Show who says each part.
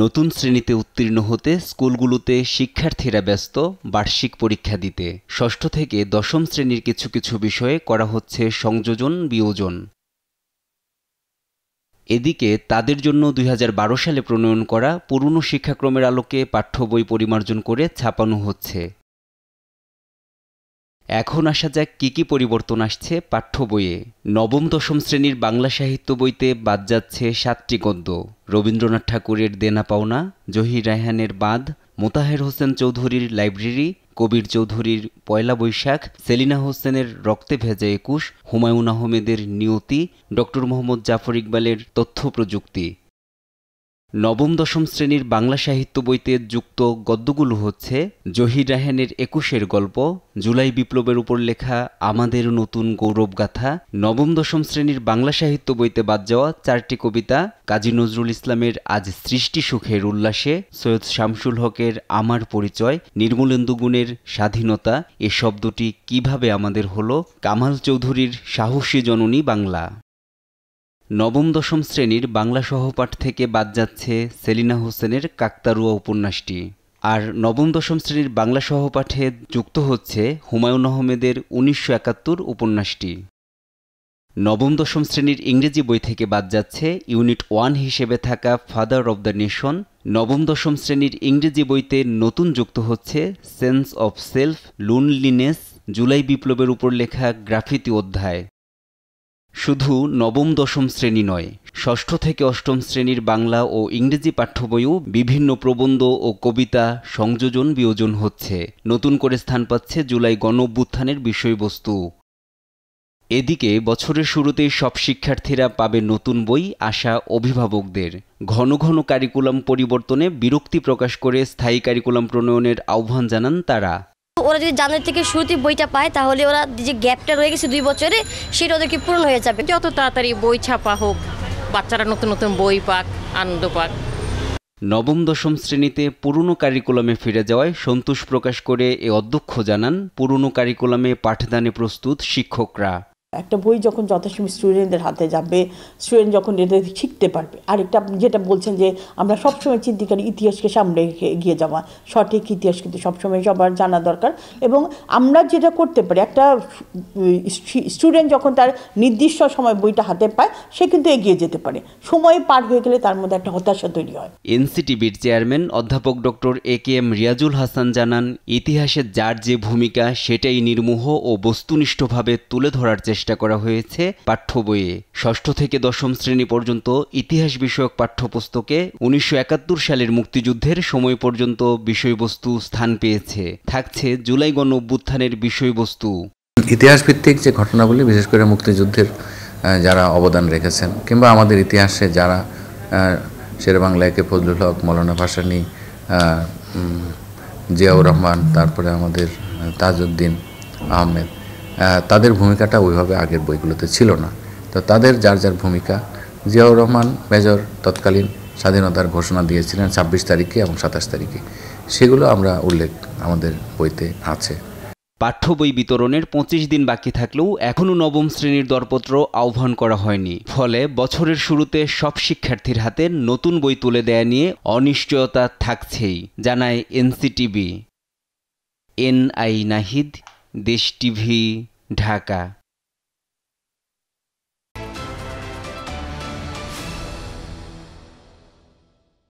Speaker 1: নতুন শ্রেণীতে উত্তীর্ণ হতে স্কুলগুলোতে শিক্ষার্থীরা ব্যস্ত বার্ষিক পরীক্ষা দিতে ষষ্ঠ থেকে দশম শ্রেণীর কিছু কিছু বিষয়ে করা হচ্ছে সংযোজন বিয়োজন এদিকে তাদের জন্য দুই সালে প্রণয়ন করা পুরনো শিক্ষাক্রমের আলোকে পাঠ্য বই পরিমার্জন করে ছাপানো হচ্ছে এখন আসা যাক কী কী পরিবর্তন আসছে পাঠ্য বইয়ে নবম দশম শ্রেণীর বাংলা সাহিত্য বইতে বাদ যাচ্ছে সাতটি গদ্য রবীন্দ্রনাথ ঠাকুরের দেনা পাওনা জহির রায়হানের বাঁধ মোতাহের হোসেন চৌধুরীর লাইব্রেরি কবির চৌধুরীর পয়লা বৈশাখ সেলিনা হোসেনের রক্তে ভেজা একুশ হুমায়ুন আহমেদের নিয়তি ডক্টর মোহাম্মদ জাফর ইকবালের তথ্য প্রযুক্তি নবম দশম শ্রেণীর বাংলা সাহিত্য বইতে যুক্ত গদ্যগুলো হচ্ছে জহির রাহেনের একুশের গল্প জুলাই বিপ্লবের উপর লেখা আমাদের নতুন গৌরবগাথা নবম দশম শ্রেণীর বাংলা সাহিত্য বইতে বাদ যাওয়া চারটি কবিতা কাজী নজরুল ইসলামের আজ সৃষ্টি সুখের উল্লাসে সৈয়দ শামসুল হকের আমার পরিচয় নির্মলেন্দু গুণের স্বাধীনতা এ শব্দটি কিভাবে আমাদের হলো কামাল চৌধুরীর সাহসী জননী বাংলা নবম দশম শ্রেণীর বাংলা সহপাঠ থেকে বাদ যাচ্ছে সেলিনা হোসেনের কাকতারুয়া উপন্যাসটি আর নবম দশম শ্রেণীর বাংলা সহপাঠে যুক্ত হচ্ছে হুমায়ুন আহমেদের উনিশশো একাত্তর উপন্যাসটি নবম দশম শ্রেণীর ইংরেজি বই থেকে বাদ যাচ্ছে ইউনিট ওয়ান হিসেবে থাকা ফাদার অব দ্য নেশন নবম দশম শ্রেণীর ইংরেজি বইতে নতুন যুক্ত হচ্ছে সেন্স অব সেলফ লুনলিনেস জুলাই বিপ্লবের উপর লেখা গ্রাফিতি অধ্যায় শুধু নবম দশম শ্রেণী নয় ষষ্ঠ থেকে অষ্টম শ্রেণীর বাংলা ও ইংরেজি পাঠ্য বইও বিভিন্ন প্রবন্ধ ও কবিতা সংযোজন বিয়োজন হচ্ছে নতুন করে স্থান পাচ্ছে জুলাই গণ বিষয়বস্তু এদিকে বছরের শুরুতেই সব শিক্ষার্থীরা পাবে নতুন বই আশা অভিভাবকদের ঘন ঘন কারিকুলাম পরিবর্তনে বিরক্তি প্রকাশ করে স্থায়ী কারিকুলাম প্রণয়নের আহ্বান জানান তারা ওরা যদি জানুয়ারি থেকে শুরুতে বইটা পায় তাহলে ওরা যে গ্যাপটা রয়ে গেছে দুই বছরে সেটা ওদেরকে পূরণ হয়ে যাবে যত তাড়াতাড়ি বই ছাপা হোক বাচ্চারা নতুন নতুন বই পাক আনন্দ পাক নবম দশম শ্রেণীতে পুরনো কারিকুলামে ফিরে যাওয়ায় সন্তোষ প্রকাশ করে এ অধ্যক্ষ জানান পুরনো কারিকুলামে পাঠদানে প্রস্তুত শিক্ষকরা একটা বই যখন যথাসময় স্টুডেন্টদের হাতে যাবে স্টুডেন্ট যখন এটা শিখতে পারবে আরেকটা যেটা বলছেন যে আমরা সবসময় চিন্তা করি ইতিহাসকে সামনে গিয়ে এগিয়ে যাওয়া সঠিক ইতিহাস কিন্তু সবসময় সবার জানা দরকার এবং আমরা যেটা করতে পারি একটা স্টুডেন্ট যখন তার নির্দিষ্ট সময় বইটা হাতে পায় সে কিন্তু এগিয়ে যেতে পারে সময় পার হয়ে গেলে তার মধ্যে একটা হতাশা তৈরি হয় এনসিটিভির চেয়ারম্যান অধ্যাপক doctor A K M Riazul Hasan জানান ইতিহাসের যার যে ভূমিকা সেটাই নির্মোহ ও বস্তুনিষ্ঠভাবে তুলে ধরার চেষ্টা চেষ্টা করা হয়েছে পাঠ্য বইয়ে ষষ্ঠ থেকে দশম শ্রেণী পর্যন্ত ইতিহাস বিষয়ক পাঠ্যপুস্তকে উনিশশো সালের মুক্তিযুদ্ধের সময় পর্যন্ত বিষয়বস্তু স্থান পেয়েছে থাকছে জুলাই গণ অভ্যুত্থানের বিষয়বস্তু
Speaker 2: ইতিহাস ভিত্তিক যে ঘটনাগুলি বিশেষ করে মুক্তিযুদ্ধের যারা অবদান রেখেছেন কিংবা আমাদের ইতিহাসে যারা শেরবাংলায় কে ফজলুল হক মৌলানা ভাসানি জিয়াউর রহমান তারপরে আমাদের তাজউদ্দিন আহমেদ তাদের ভূমিকাটা ওইভাবে আগের বইগুলোতে ছিল না তো তাদের যার যার ভূমিকা জিয়াউর রহমান মেজর তৎকালীন স্বাধীনতার ঘোষণা দিয়েছিলেন ছাব্বিশ তারিখে এবং সাতাশ তারিখে সেগুলো আমরা উল্লেখ আমাদের বইতে আছে
Speaker 1: পাঠ্য বই বিতরণের পঁচিশ দিন বাকি থাকলেও এখনও নবম শ্রেণীর দরপত্র আহ্বান করা হয়নি ফলে বছরের শুরুতে সব শিক্ষার্থীর হাতে নতুন বই তুলে দেয়া নিয়ে অনিশ্চয়তা থাকছেই জানায় এনসিটিবি এন আই নাহিদ দেশ টিভি ঢাকা